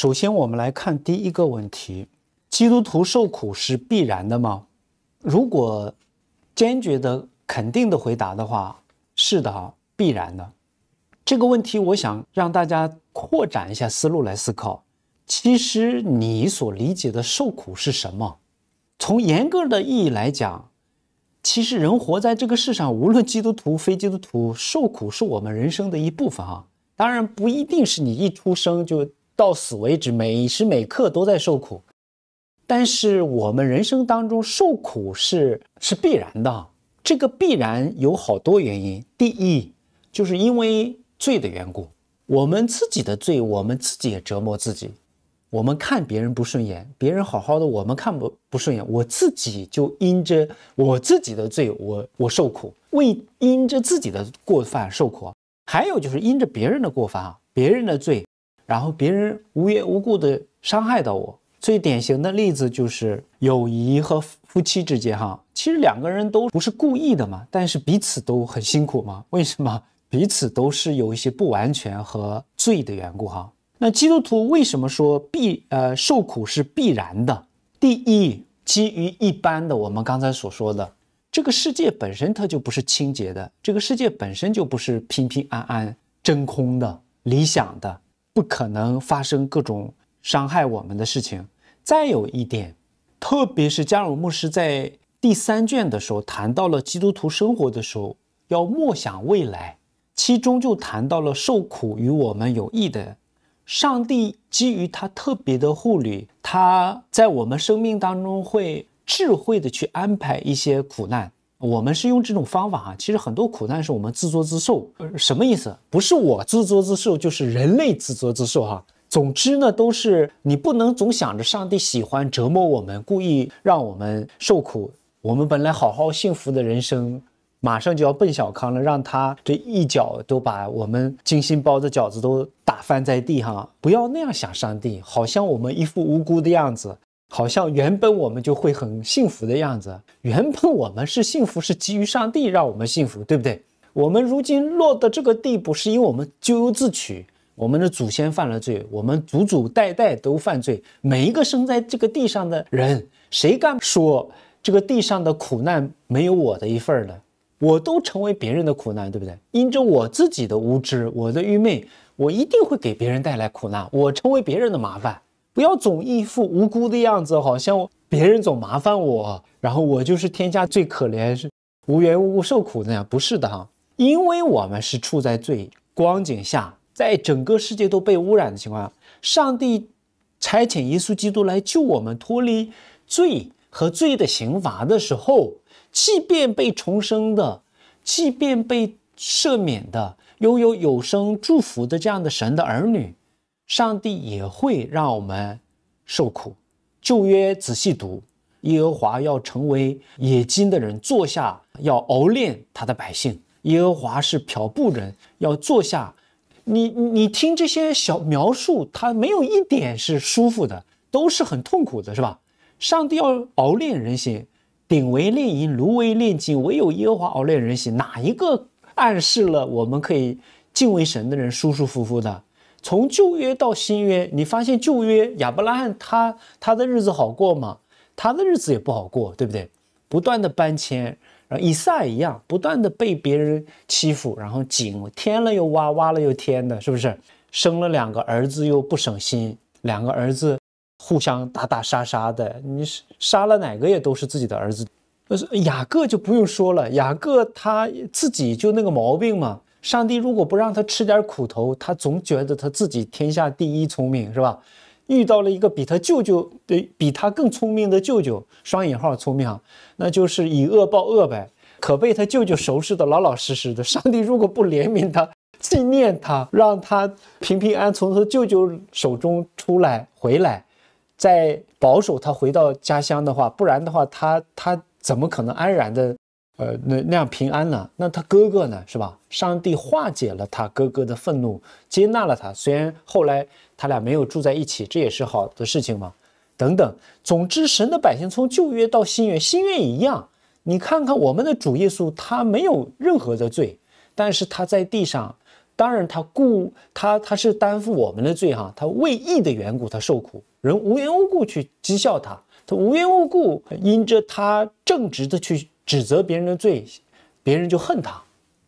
首先，我们来看第一个问题：基督徒受苦是必然的吗？如果坚决的、肯定的回答的话，是的，哈，必然的。这个问题，我想让大家扩展一下思路来思考。其实，你所理解的受苦是什么？从严格的意义来讲，其实人活在这个世上，无论基督徒、非基督徒，受苦是我们人生的一部分，啊。当然，不一定是你一出生就。到死为止，每时每刻都在受苦。但是我们人生当中受苦是是必然的，这个必然有好多原因。第一，就是因为罪的缘故，我们自己的罪，我们自己也折磨自己。我们看别人不顺眼，别人好好的，我们看不不顺眼，我自己就因着我自己的罪，我我受苦，为因着自己的过犯受苦。还有就是因着别人的过犯啊，别人的罪。然后别人无缘无故的伤害到我，最典型的例子就是友谊和夫妻之间哈，其实两个人都不是故意的嘛，但是彼此都很辛苦嘛，为什么彼此都是有一些不完全和罪的缘故哈？那基督徒为什么说必呃受苦是必然的？第一，基于一般的我们刚才所说的，这个世界本身它就不是清洁的，这个世界本身就不是平平安安、真空的、理想的。不可能发生各种伤害我们的事情。再有一点，特别是加尔牧师在第三卷的时候谈到了基督徒生活的时候，要默想未来，其中就谈到了受苦与我们有益的。上帝基于他特别的护理，他在我们生命当中会智慧的去安排一些苦难。我们是用这种方法哈，其实很多苦难是我们自作自受，什么意思？不是我自作自受，就是人类自作自受哈。总之呢，都是你不能总想着上帝喜欢折磨我们，故意让我们受苦。我们本来好好幸福的人生，马上就要奔小康了，让他这一脚都把我们精心包的饺子都打翻在地哈！不要那样想，上帝好像我们一副无辜的样子。好像原本我们就会很幸福的样子，原本我们是幸福，是基于上帝让我们幸福，对不对？我们如今落到这个地步，是因为我们咎由自取。我们的祖先犯了罪，我们祖祖代代都犯罪。每一个生在这个地上的人，谁敢说这个地上的苦难没有我的一份儿呢？我都成为别人的苦难，对不对？因着我自己的无知，我的愚昧，我一定会给别人带来苦难，我成为别人的麻烦。不要总一副无辜的样子，好像别人总麻烦我，然后我就是天下最可怜、是无缘无故受苦那样。不是的哈，因为我们是处在罪光景下，在整个世界都被污染的情况下，上帝差遣耶稣基督来救我们脱离罪和罪的刑罚的时候，即便被重生的，即便被赦免的，拥有有生祝福的这样的神的儿女。上帝也会让我们受苦。旧约仔细读，耶和华要成为冶金的人坐下，要熬炼他的百姓。耶和华是飘布人，要坐下。你你听这些小描述，他没有一点是舒服的，都是很痛苦的，是吧？上帝要熬炼人心，鼎为炼银，炉为炼金，唯有耶和华熬炼人心。哪一个暗示了我们可以敬畏神的人舒舒服服的？从旧约到新约，你发现旧约亚伯拉罕他他的日子好过吗？他的日子也不好过，对不对？不断的搬迁，然后以撒一样，不断的被别人欺负，然后井填了又挖，挖了又填的，是不是？生了两个儿子又不省心，两个儿子互相打打杀杀的，你杀了哪个也都是自己的儿子。雅各就不用说了，雅各他自己就那个毛病嘛。上帝如果不让他吃点苦头，他总觉得他自己天下第一聪明，是吧？遇到了一个比他舅舅、比他更聪明的舅舅（双引号聪明），那就是以恶报恶呗。可被他舅舅收拾的老老实实的。上帝如果不怜悯他、纪念他，让他平平安从他舅舅手中出来回来，再保守他回到家乡的话，不然的话，他他怎么可能安然的？呃，那那样平安呢？那他哥哥呢？是吧？上帝化解了他哥哥的愤怒，接纳了他。虽然后来他俩没有住在一起，这也是好的事情嘛。等等，总之，神的百姓从旧约到新约，新约一样。你看看我们的主耶稣，他没有任何的罪，但是他在地上，当然他故他他是担负我们的罪哈，他为义的缘故他受苦，人无缘无故去讥笑他，他无缘无故因着他正直的去。指责别人的罪，别人就恨他，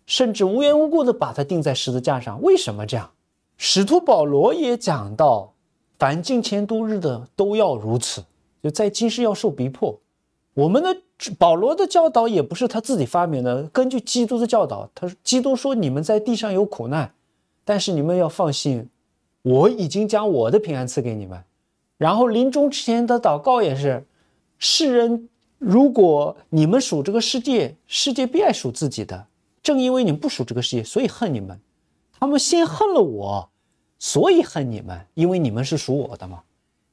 甚至无缘无故地把他钉在十字架上。为什么这样？使徒保罗也讲到，凡进前度日的都要如此，就在今世要受逼迫。我们的保罗的教导也不是他自己发明的，根据基督的教导，他说：“基督说，你们在地上有苦难，但是你们要放心，我已经将我的平安赐给你们。然后临终之前的祷告也是，世人。”如果你们属这个世界，世界必爱属自己的。正因为你不属这个世界，所以恨你们。他们先恨了我，所以恨你们，因为你们是属我的嘛。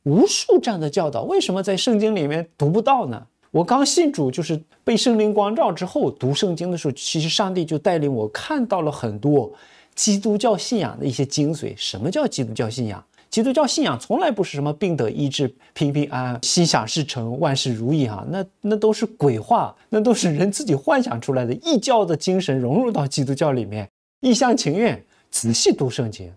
无数这样的教导，为什么在圣经里面读不到呢？我刚信主就是被圣灵光照之后，读圣经的时候，其实上帝就带领我看到了很多基督教信仰的一些精髓。什么叫基督教信仰？基督教信仰从来不是什么病得医治、平平安安、心想事成、万事如意啊，那那都是鬼话，那都是人自己幻想出来的。异教的精神融入到基督教里面，一厢情愿。仔细读圣经，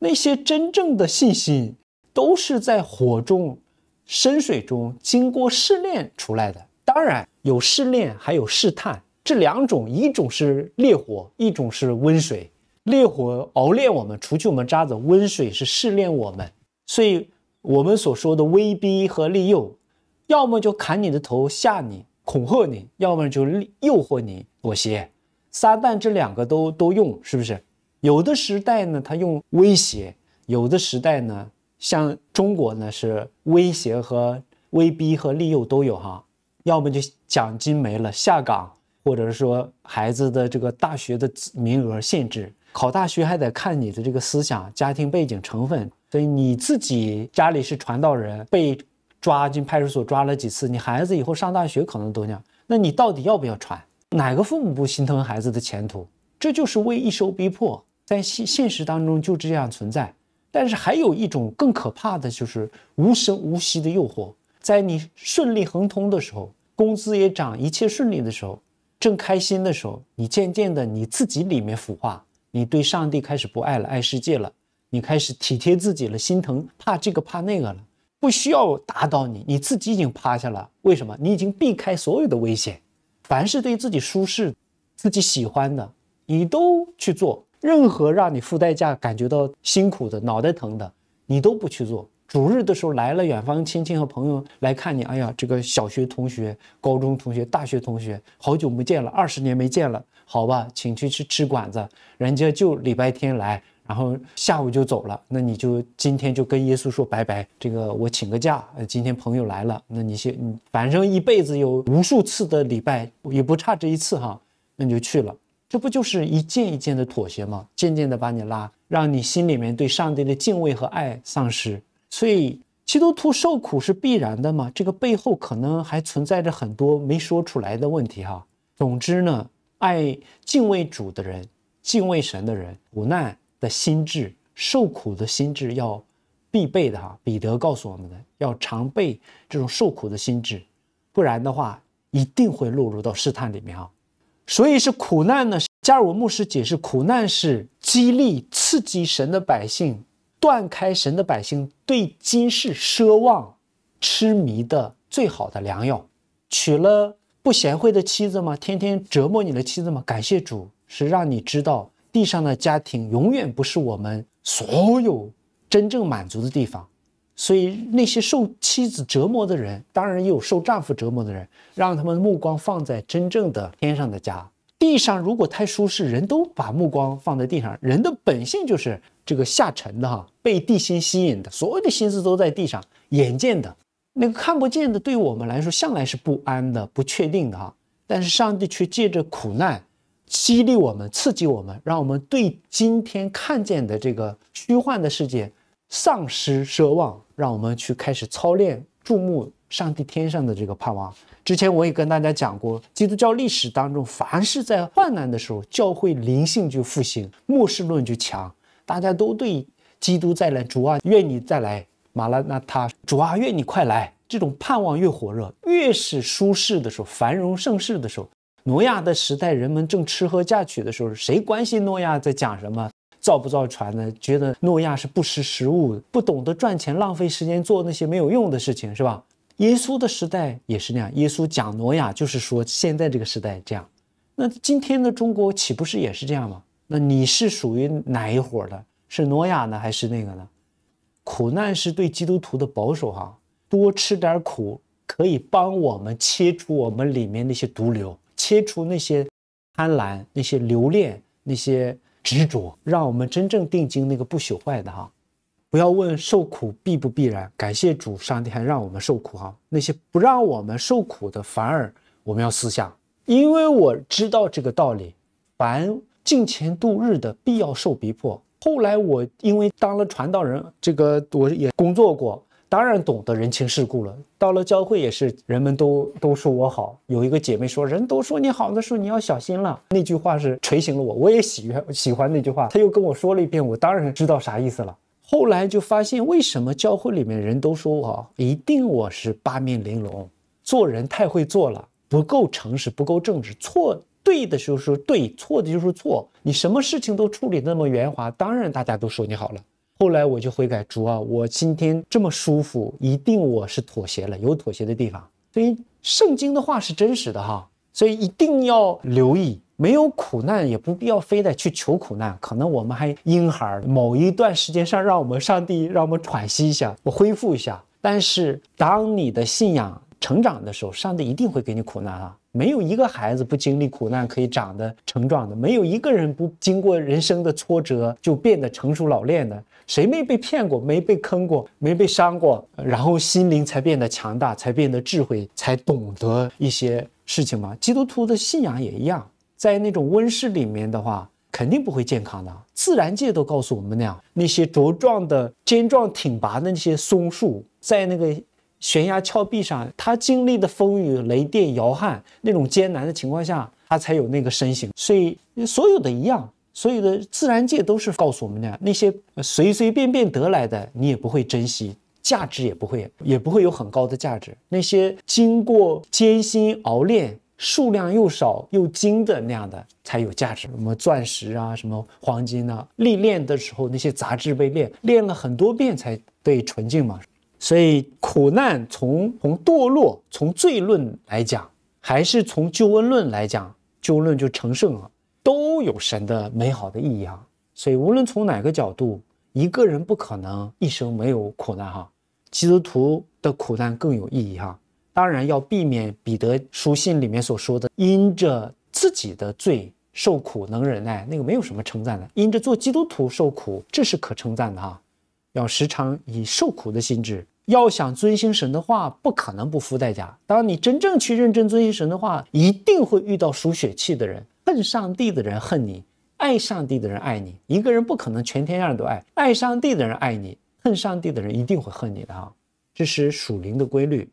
那些真正的信心都是在火中、深水中经过试炼出来的。当然有试炼，还有试探，这两种，一种是烈火，一种是温水。烈火熬炼我们，除去我们渣子；温水是试炼我们，所以我们所说的威逼和利诱，要么就砍你的头吓你、恐吓你，要么就诱惑你妥协。撒旦这两个都都用，是不是？有的时代呢，他用威胁；有的时代呢，像中国呢，是威胁和威逼和利诱都有哈。要么就奖金没了、下岗，或者是说孩子的这个大学的名额限制。考大学还得看你的这个思想、家庭背景成分，所以你自己家里是传道人，被抓进派出所抓了几次，你孩子以后上大学可能都那样。那你到底要不要传？哪个父母不心疼孩子的前途？这就是为一收逼迫，在现现实当中就这样存在。但是还有一种更可怕的就是无声无息的诱惑，在你顺利恒通的时候，工资也涨，一切顺利的时候，正开心的时候，你渐渐的你自己里面腐化。你对上帝开始不爱了，爱世界了；你开始体贴自己了，心疼怕这个怕那个了。不需要打倒你，你自己已经趴下了。为什么？你已经避开所有的危险，凡是对自己舒适、自己喜欢的，你都去做；任何让你付代价、感觉到辛苦的、脑袋疼的，你都不去做。主日的时候来了远方亲戚和朋友来看你，哎呀，这个小学同学、高中同学、大学同学，好久不见了，二十年没见了。好吧，请去去吃馆子，人家就礼拜天来，然后下午就走了。那你就今天就跟耶稣说拜拜，这个我请个假。呃，今天朋友来了，那你先，你反正一辈子有无数次的礼拜，也不差这一次哈。那你就去了，这不就是一件一件的妥协吗？渐渐的把你拉，让你心里面对上帝的敬畏和爱丧失。所以基督徒受苦是必然的嘛？这个背后可能还存在着很多没说出来的问题哈。总之呢。爱敬畏主的人，敬畏神的人，苦难的心智，受苦的心智要必备的哈。彼得告诉我们的，要常备这种受苦的心智，不然的话，一定会落入到试探里面啊。所以是苦难呢？加尔文牧师解释，苦难是激励、刺激神的百姓，断开神的百姓对今世奢望、痴迷的最好的良药。取了。不贤惠的妻子吗？天天折磨你的妻子吗？感谢主，是让你知道地上的家庭永远不是我们所有真正满足的地方。所以那些受妻子折磨的人，当然也有受丈夫折磨的人，让他们目光放在真正的天上的家。地上如果太舒适，人都把目光放在地上。人的本性就是这个下沉的哈，被地心吸引的，所有的心思都在地上，眼见的。那个看不见的，对我们来说向来是不安的、不确定的啊。但是上帝却借着苦难，激励我们、刺激我们，让我们对今天看见的这个虚幻的世界丧失奢望，让我们去开始操练注目上帝天上的这个盼望。之前我也跟大家讲过，基督教历史当中，凡是在患难的时候，教会灵性就复兴，末世论就强，大家都对基督再来，主啊，愿你再来。马拉那他主啊，愿你快来！这种盼望越火热，越是舒适的时候，繁荣盛世的时候，挪亚的时代，人们正吃喝嫁娶的时候，谁关心挪亚在讲什么，造不造船呢？觉得诺亚是不识时务，不懂得赚钱，浪费时间做那些没有用的事情，是吧？耶稣的时代也是那样，耶稣讲挪亚，就是说现在这个时代这样。那今天的中国岂不是也是这样吗？那你是属于哪一伙的？是挪亚呢，还是那个呢？苦难是对基督徒的保守哈，多吃点苦可以帮我们切除我们里面那些毒瘤，切除那些贪婪、那些留恋、那些执着，让我们真正定睛那个不朽坏的哈。不要问受苦必不必然，感谢主，上帝还让我们受苦哈。那些不让我们受苦的，反而我们要思想，因为我知道这个道理：凡敬虔度日的，必要受逼迫。后来我因为当了传道人，这个我也工作过，当然懂得人情世故了。到了教会也是，人们都都说我好。有一个姐妹说，人都说你好的时候，你要小心了。那句话是锤醒了我，我也喜悦喜欢那句话。她又跟我说了一遍，我当然知道啥意思了。后来就发现，为什么教会里面人都说我，好，一定我是八面玲珑，做人太会做了，不够诚实，不够正直，错对的时候说对，错的就是错。你什么事情都处理那么圆滑，当然大家都说你好了。后来我就悔改主啊，我今天这么舒服，一定我是妥协了，有妥协的地方。所以圣经的话是真实的哈，所以一定要留意。没有苦难也不必要非得去求苦难，可能我们还婴孩，某一段时间上让我们上帝让我们喘息一下，我恢复一下。但是当你的信仰成长的时候，上帝一定会给你苦难啊。没有一个孩子不经历苦难可以长得成壮的，没有一个人不经过人生的挫折就变得成熟老练的。谁没被骗过？没被坑过？没被伤过？然后心灵才变得强大，才变得智慧，才懂得一些事情嘛。基督徒的信仰也一样，在那种温室里面的话，肯定不会健康的。自然界都告诉我们那样，那些茁壮的、坚壮挺拔的那些松树，在那个。悬崖峭壁上，他经历的风雨、雷电、摇撼，那种艰难的情况下，他才有那个身形。所以，所有的一样，所有的自然界都是告诉我们那样：那些随随便便得来的，你也不会珍惜，价值也不会，也不会有很高的价值。那些经过艰辛熬炼、数量又少又精的那样的才有价值。什么钻石啊，什么黄金呐、啊，练的时候那些杂质被炼，炼了很多遍才被纯净嘛。所以，苦难从从堕落、从罪论来讲，还是从救恩论来讲，救恩论就成圣了，都有神的美好的意义啊。所以，无论从哪个角度，一个人不可能一生没有苦难哈。基督徒的苦难更有意义哈。当然要避免彼得书信里面所说的因着自己的罪受苦能忍耐那个没有什么称赞的，因着做基督徒受苦，这是可称赞的哈。要时常以受苦的心智要想遵循神的话，不可能不付代价。当你真正去认真遵循神的话，一定会遇到属血气的人、恨上帝的人恨你，爱上帝的人爱你。一个人不可能全天人都爱，爱上帝的人爱你，恨上帝的人一定会恨你的啊！这是属灵的规律。